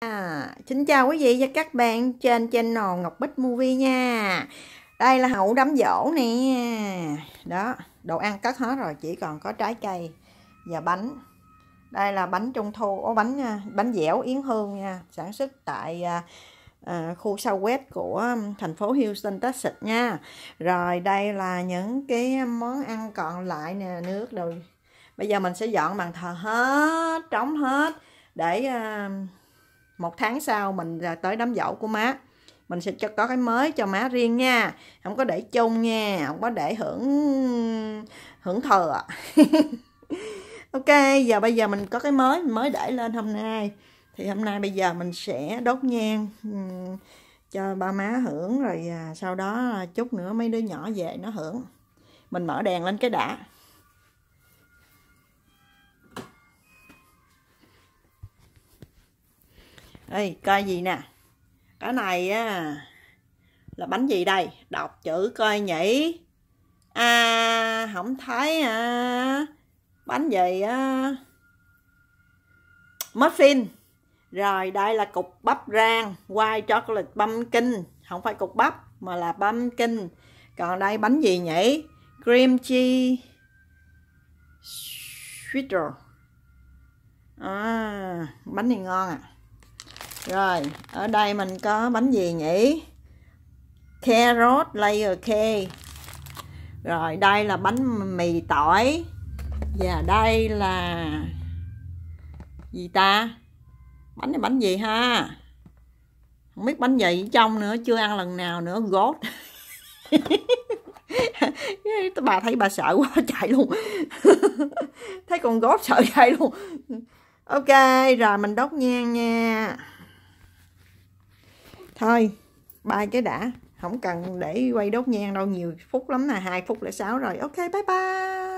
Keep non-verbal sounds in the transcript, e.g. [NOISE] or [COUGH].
À, xin chào quý vị và các bạn trên channel Ngọc Bích Movie nha Đây là hậu đám dỗ nè Đó, đồ ăn cắt hết rồi chỉ còn có trái cây và bánh Đây là bánh trung thu, ô bánh à, bánh dẻo Yến Hương nha Sản xuất tại à, à khu sau web của thành phố Houston, Texas nha Rồi đây là những cái món ăn còn lại nè, nước rồi Bây giờ mình sẽ dọn bàn thờ hết, trống hết để... À, một tháng sau mình à, tới đám dỗ của má mình sẽ cho có cái mới cho má riêng nha không có để chung nha không có để hưởng hưởng thừa [LAUGHS] ok giờ bây giờ mình có cái mới mới để lên hôm nay thì hôm nay bây giờ mình sẽ đốt nhang cho ba má hưởng rồi à, sau đó à, chút nữa mấy đứa nhỏ về nó hưởng mình mở đèn lên cái đã đây coi gì nè cái này á là bánh gì đây đọc chữ coi nhỉ à không thấy à bánh gì á muffin rồi đây là cục bắp rang quay cho lịch băm kinh không phải cục bắp mà là băm kinh còn đây bánh gì nhỉ cream cheese sweeter à bánh này ngon à rồi ở đây mình có bánh gì nhỉ carrot layer cake rồi đây là bánh mì tỏi và đây là gì ta bánh này bánh gì ha không biết bánh gì trong nữa chưa ăn lần nào nữa gót [LAUGHS] bà thấy bà sợ quá [LAUGHS] chạy luôn [LAUGHS] thấy con gót sợ chạy luôn ok rồi mình đốt nhang nha thôi ba cái đã không cần để quay đốt nhang đâu nhiều phút lắm là hai phút là sáu rồi ok bye bye